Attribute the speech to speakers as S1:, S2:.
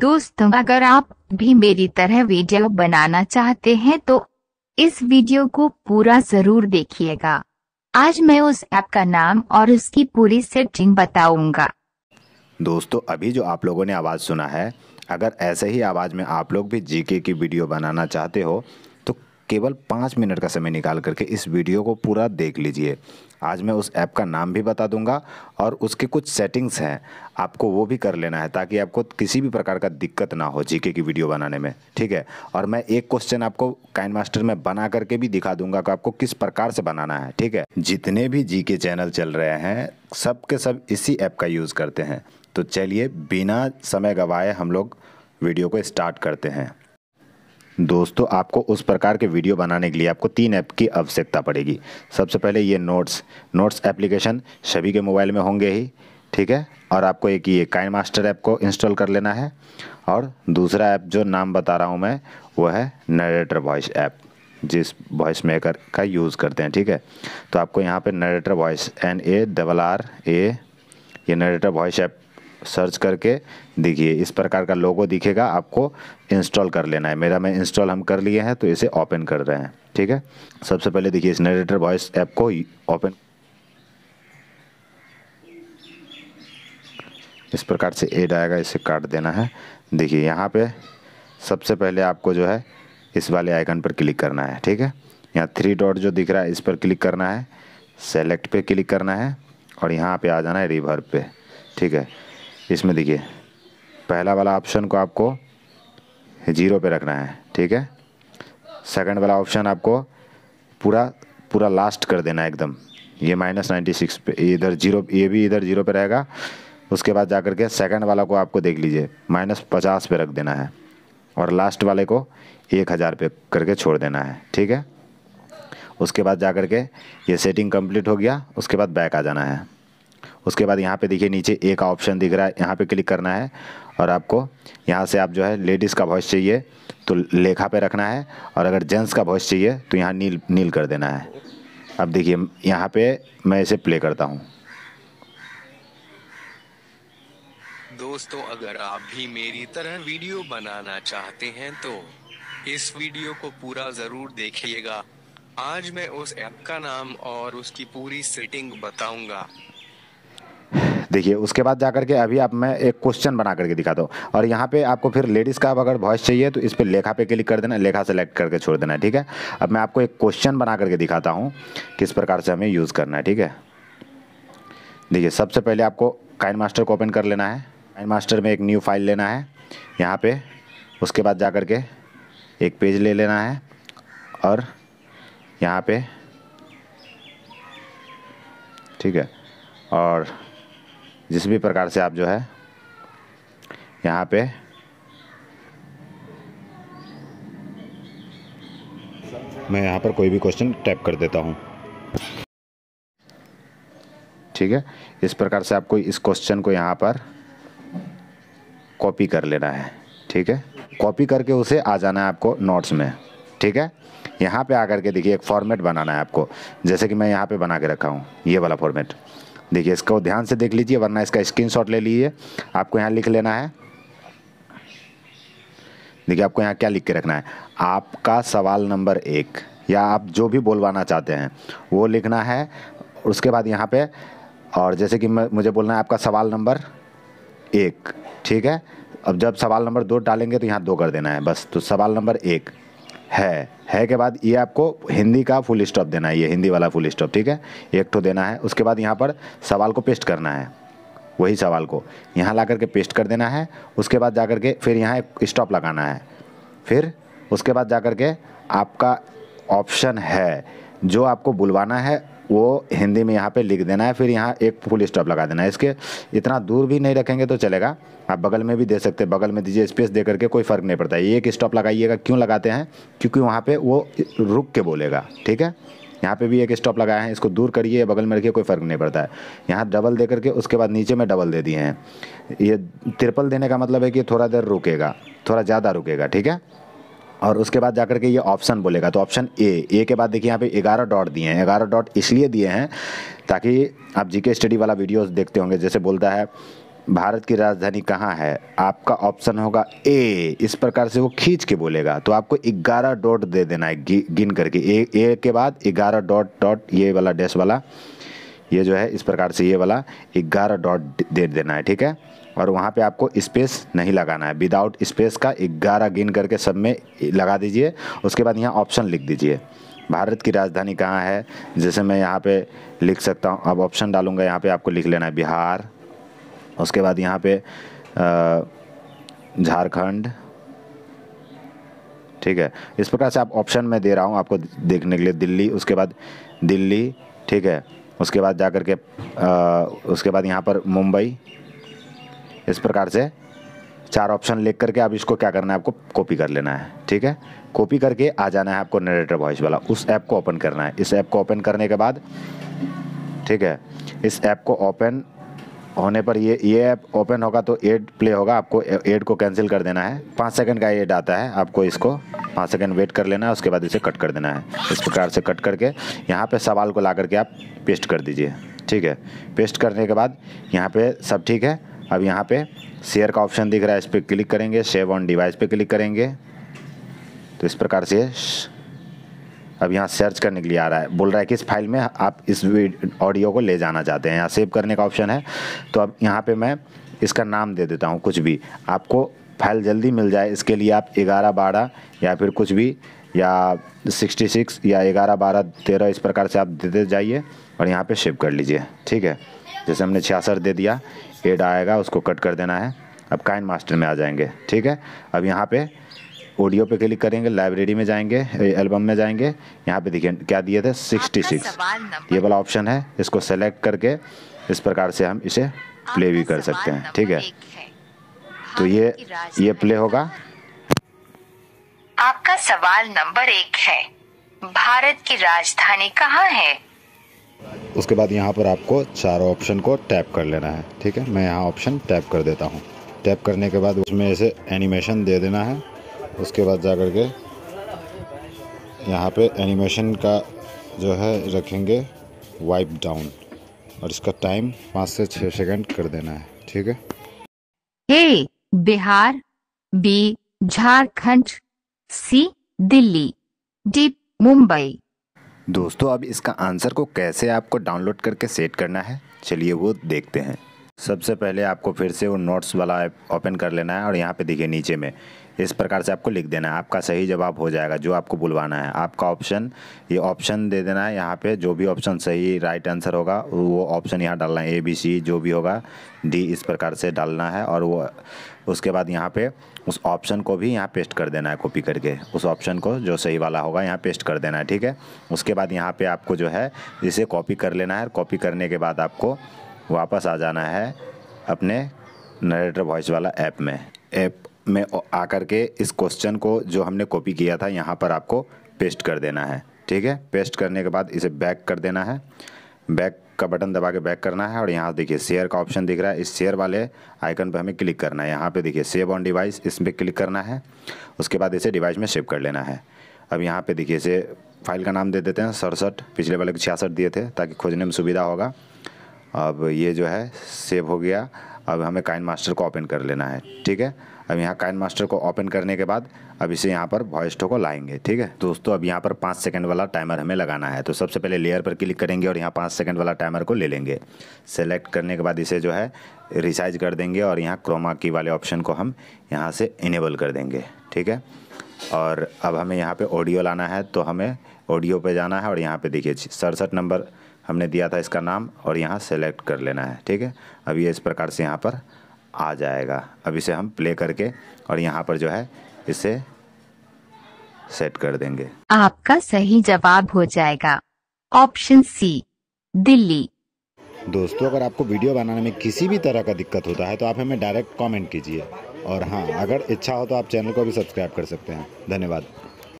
S1: दोस्तों अगर आप भी मेरी तरह वीडियो बनाना चाहते हैं तो इस वीडियो को पूरा जरूर देखिएगा आज मैं उस ऐप का नाम और उसकी पूरी सेटिंग बताऊंगा दोस्तों अभी जो आप लोगों ने आवाज़ सुना है अगर ऐसे ही आवाज़ में आप लोग भी जीके की वीडियो बनाना चाहते हो केवल पाँच मिनट का समय निकाल करके इस वीडियो को पूरा देख लीजिए आज मैं उस ऐप का नाम भी बता दूंगा और उसके कुछ सेटिंग्स हैं आपको वो भी कर लेना है ताकि आपको किसी भी प्रकार का दिक्कत ना हो जीके की वीडियो बनाने में ठीक है और मैं एक क्वेश्चन आपको काइन मास्टर में बना करके भी दिखा दूंगा कि आपको किस प्रकार से बनाना है ठीक है जितने भी जी के चैनल चल रहे हैं सब के सब इसी ऐप का यूज़ करते हैं तो चलिए बिना समय गवाए हम लोग वीडियो को स्टार्ट करते हैं दोस्तों आपको उस प्रकार के वीडियो बनाने के लिए आपको तीन ऐप की आवश्यकता पड़ेगी सबसे पहले ये नोट्स नोट्स एप्लीकेशन सभी के मोबाइल में होंगे ही ठीक है और आपको एक ये काइन मास्टर ऐप को इंस्टॉल कर लेना है और दूसरा ऐप जो नाम बता रहा हूँ मैं वो है नरेटर वॉइस ऐप जिस वॉइस मेकर का यूज़ करते हैं ठीक है तो आपको यहाँ पर narrator voice N A double R A ये नरेटर वॉइस ऐप सर्च करके देखिए इस प्रकार का लोगो दिखेगा आपको इंस्टॉल कर लेना है मेरा मैं इंस्टॉल हम कर लिए हैं तो इसे ओपन कर रहे हैं ठीक है सबसे पहले देखिए इस नरेटर वॉइस ऐप को ओपन इस प्रकार से एड आएगा इसे काट देना है देखिए यहाँ पे सबसे पहले आपको जो है इस वाले आइकन पर क्लिक करना है ठीक है यहाँ थ्री डॉट जो दिख रहा है इस पर क्लिक करना है सेलेक्ट पे क्लिक करना है और यहाँ पे आ जाना है रिवर पे ठीक है इसमें देखिए पहला वाला ऑप्शन को आपको जीरो पे रखना है ठीक है सेकंड वाला ऑप्शन आपको पूरा पूरा लास्ट कर देना है एकदम ये माइनस नाइन्टी सिक्स पे इधर जीरो ये भी इधर जीरो पे रहेगा उसके बाद जा कर के सेकेंड वाला को आपको देख लीजिए माइनस पचास पे रख देना है और लास्ट वाले को एक हज़ार पे करके छोड़ देना है ठीक है उसके बाद जा कर के ये सेटिंग कम्प्लीट हो गया उसके बाद बैक आ जाना है उसके बाद यहाँ पे देखिए नीचे एक ऑप्शन दिख रहा है यहाँ पे क्लिक करना है और आपको यहाँ से आप जो है लेडीज़ का वॉइस चाहिए तो लेखा पे रखना है और अगर जेंट्स का वॉइस चाहिए तो यहाँ नील नील कर देना है अब देखिए यहाँ पे मैं इसे प्ले करता हूँ दोस्तों अगर आप भी मेरी तरह वीडियो बनाना चाहते हैं तो इस वीडियो को पूरा ज़रूर देखिएगा आज मैं उस ऐप का नाम और उसकी पूरी सेटिंग बताऊंगा देखिए उसके बाद जा करके अभी आप मैं एक क्वेश्चन बना करके दिखा दो और यहाँ पे आपको फिर लेडीज़ का अगर वॉइस चाहिए तो इस पर लेखा पे क्लिक कर देना लेखा सेलेक्ट करके छोड़ देना ठीक है अब मैं आपको एक क्वेश्चन बना करके दिखाता हूँ किस प्रकार से हमें यूज़ करना है ठीक है देखिए सबसे पहले आपको काइन मास्टर को ओपन कर लेना है काइन मास्टर में एक न्यू फाइल लेना है यहाँ पे उसके बाद जा कर के एक पेज ले लेना है और यहाँ पे ठीक है और जिस भी प्रकार से आप जो है यहाँ पे मैं यहाँ पर कोई भी क्वेश्चन टाइप कर देता हूँ ठीक है इस प्रकार से आपको इस क्वेश्चन को यहाँ पर कॉपी कर लेना है ठीक है कॉपी करके उसे आ जाना है आपको नोट्स में ठीक है यहाँ पे आकर के देखिए एक फॉर्मेट बनाना है आपको जैसे कि मैं यहाँ पे बना के रखा हूँ ये वाला फॉर्मेट देखिए इसको ध्यान से देख लीजिए वरना इसका स्क्रीनशॉट ले लीजिए आपको यहाँ लिख लेना है देखिए आपको यहाँ क्या लिख के रखना है आपका सवाल नंबर एक या आप जो भी बोलवाना चाहते हैं वो लिखना है उसके बाद यहाँ पे और जैसे कि मुझे बोलना है आपका सवाल नंबर एक ठीक है अब जब सवाल नंबर दो डालेंगे तो यहाँ दो कर देना है बस तो सवाल नंबर एक है है के बाद ये आपको हिंदी का फुल स्टॉप देना है ये हिंदी वाला फुल स्टॉप ठीक है एक तो देना है उसके बाद यहाँ पर सवाल को पेस्ट करना है वही सवाल को यहाँ ला करके पेस्ट कर देना है उसके बाद जा करके फिर यहाँ एक स्टॉप लगाना है फिर उसके बाद जा करके आपका ऑप्शन है जो आपको बुलवाना है वो हिंदी में यहाँ पे लिख देना है फिर यहाँ एक फुल स्टॉप लगा देना है इसके इतना दूर भी नहीं रखेंगे तो चलेगा आप बगल में भी दे सकते हैं बगल में दीजिए स्पेस दे करके कोई फ़र्क नहीं पड़ता है एक स्टॉप लगाइएगा क्यों लगाते हैं क्योंकि वहाँ पर वो रुक के बोलेगा ठीक है यहाँ पे भी एक स्टॉप लगाए हैं इसको दूर करिए बगल में रखिए कोई फ़र्क नहीं पड़ता है यहाँ डबल दे करके उसके बाद नीचे में डबल दे दिए हैं ये ट्रिपल देने का मतलब है कि थोड़ा देर रुकेगा थोड़ा ज़्यादा रुकेगा ठीक है और उसके बाद जाकर के ये ऑप्शन बोलेगा तो ऑप्शन ए ए के बाद देखिए यहाँ पे ग्यारह डॉट दिए हैं ग्यारह डॉट इसलिए दिए हैं ताकि आप जीके स्टडी वाला वीडियोस देखते होंगे जैसे बोलता है भारत की राजधानी कहाँ है आपका ऑप्शन होगा ए इस प्रकार से वो खींच के बोलेगा तो आपको 11 डॉट दे देना है गिन करके ए ए के बाद 11 डॉट डॉट ये वाला डैश वाला ये जो है इस प्रकार से ये वाला ग्यारह डॉट दे देना है ठीक है और वहाँ पे आपको स्पेस नहीं लगाना है विदाउट स्पेस का ग्यारह गिन करके सब में लगा दीजिए उसके बाद यहाँ ऑप्शन लिख दीजिए भारत की राजधानी कहाँ है जैसे मैं यहाँ पे लिख सकता हूँ अब ऑप्शन डालूँगा यहाँ पे आपको लिख लेना है बिहार उसके बाद यहाँ पे झारखंड ठीक है इस प्रकार से आप ऑप्शन में दे रहा हूँ आपको देखने के लिए दिल्ली उसके बाद दिल्ली ठीक है उसके बाद जा के आ, उसके बाद यहाँ पर मुंबई इस प्रकार से चार ऑप्शन लिख करके आप इसको क्या करना है आपको कॉपी कर लेना है ठीक है कॉपी करके आ जाना है आपको नरेटर वॉइस वाला उस ऐप को ओपन करना है इस ऐप को ओपन करने के बाद ठीक है इस ऐप को ओपन होने पर ये ये ऐप ओपन होगा तो एड प्ले होगा आपको एड को कैंसिल कर देना है पाँच सेकंड का एड आता है आपको इसको पाँच सेकंड वेट कर लेना है उसके बाद इसे कट कर देना है इस प्रकार से कट करके यहाँ पे सवाल को ला करके आप पेस्ट कर दीजिए ठीक है पेस्ट करने के बाद यहाँ पे सब ठीक है अब यहाँ पे शेयर का ऑप्शन दिख रहा है इस पर क्लिक करेंगे सेव ऑन डिवाइस पे क्लिक करेंगे तो इस प्रकार से अब यहाँ सर्च करने के लिए आ रहा है बोल रहा है कि इस फाइल में आप इस ऑडियो को ले जाना चाहते हैं यहाँ सेव करने का ऑप्शन है तो अब यहाँ पर मैं इसका नाम दे देता हूँ कुछ भी आपको फाइल जल्दी मिल जाए इसके लिए आप ग्यारह बारह या फिर कुछ भी या 66 या ग्यारह बारह तेरह इस प्रकार से आप देते जाइए और यहाँ पे सेव कर लीजिए ठीक है जैसे हमने छियासठ दे दिया एड आएगा उसको कट कर देना है अब काइन मास्टर में आ जाएंगे ठीक है अब यहाँ पे ऑडियो पे क्लिक करेंगे लाइब्रेरी में जाएंगे एल्बम में जाएंगे यहाँ पे देखिए क्या दिए थे सिक्सटी सिक्स ये वाला ऑप्शन है इसको सेलेक्ट करके इस प्रकार से हम इसे प्ले भी कर सकते हैं ठीक है तो ये ये प्ले होगा आपका सवाल नंबर एक है भारत की राजधानी कहाँ है उसके बाद यहाँ पर आपको चारों ऑप्शन को टैप कर लेना है ठीक है मैं यहाँ ऑप्शन टैप कर देता हूँ टैप करने के बाद उसमें इसे एनिमेशन दे देना है उसके बाद जा करके के यहाँ पे एनिमेशन का जो है रखेंगे वाइप डाउन और इसका टाइम पाँच से छः सेकंड कर देना है ठीक है A Bihar B Jharkhand C Delhi D Mumbai दोस्तों अब इसका आंसर को कैसे आपको डाउनलोड करके सेट करना है चलिए वो देखते हैं सबसे पहले आपको फिर से वो नोट्स वाला ऐप ओपन कर लेना है और यहाँ पे देखिए नीचे में इस प्रकार से आपको लिख देना है आपका सही जवाब हो जाएगा जो आपको बुलवाना है आपका ऑप्शन ये ऑप्शन दे देना है यहाँ पे जो भी ऑप्शन सही राइट आंसर होगा वो ऑप्शन यहाँ डालना है ए बी सी जो भी होगा डी इस प्रकार से डालना है और वो उसके बाद यहाँ पे उस ऑप्शन को भी यहाँ पेस्ट कर देना है कॉपी करके उस ऑप्शन को जो सही वाला होगा यहाँ पेस्ट कर देना है ठीक है उसके बाद यहाँ पर आपको जो है इसे कॉपी कर लेना है कॉपी करने के बाद आपको वापस आ जाना है अपने नरेटर वॉइस वाला ऐप में ऐप में आकर के इस क्वेश्चन को जो हमने कॉपी किया था यहाँ पर आपको पेस्ट कर देना है ठीक है पेस्ट करने के बाद इसे बैक कर देना है बैक का बटन दबा के बैक करना है और यहाँ देखिए शेयर का ऑप्शन दिख रहा है इस शेयर वाले आइकन पर हमें क्लिक करना है यहाँ पे देखिए सेव ऑन डिवाइस इस पर क्लिक करना है उसके बाद इसे डिवाइस में सेव कर लेना है अब यहाँ पे देखिए इसे फाइल का नाम दे देते हैं सड़सठ पिछले वाले छियासठ दिए थे ताकि खोजने में सुविधा होगा अब ये जो है सेव हो गया अब हमें काइन मास्टर को ओपन कर लेना है ठीक है अब यहाँ काइन मास्टर को ओपन करने के बाद अब इसे यहाँ पर वॉइस टो को लाएंगे ठीक है दोस्तों अब यहाँ पर पाँच सेकंड वाला टाइमर हमें लगाना है तो सबसे पहले लेयर पर क्लिक करेंगे और यहाँ पाँच सेकंड वाला टाइमर को ले लेंगे सेलेक्ट करने के बाद इसे जो है रिसाइज कर देंगे और यहाँ क्रोमा की वाले ऑप्शन को हम यहाँ से इनेबल कर देंगे ठीक है और अब हमें यहाँ पर ऑडियो लाना है तो हमें ऑडियो पर जाना है और यहाँ पर देखिए सड़सठ नंबर हमने दिया था इसका नाम और यहाँ सेलेक्ट कर लेना है ठीक है अब ये इस प्रकार से यहाँ पर आ जाएगा अब इसे हम प्ले करके और यहाँ पर जो है इसे सेट कर देंगे आपका सही जवाब हो जाएगा ऑप्शन सी दिल्ली दोस्तों अगर आपको वीडियो बनाने में किसी भी तरह का दिक्कत होता है तो आप हमें डायरेक्ट कमेंट कीजिए और हाँ अगर इच्छा हो तो आप चैनल को भी सब्सक्राइब कर सकते हैं धन्यवाद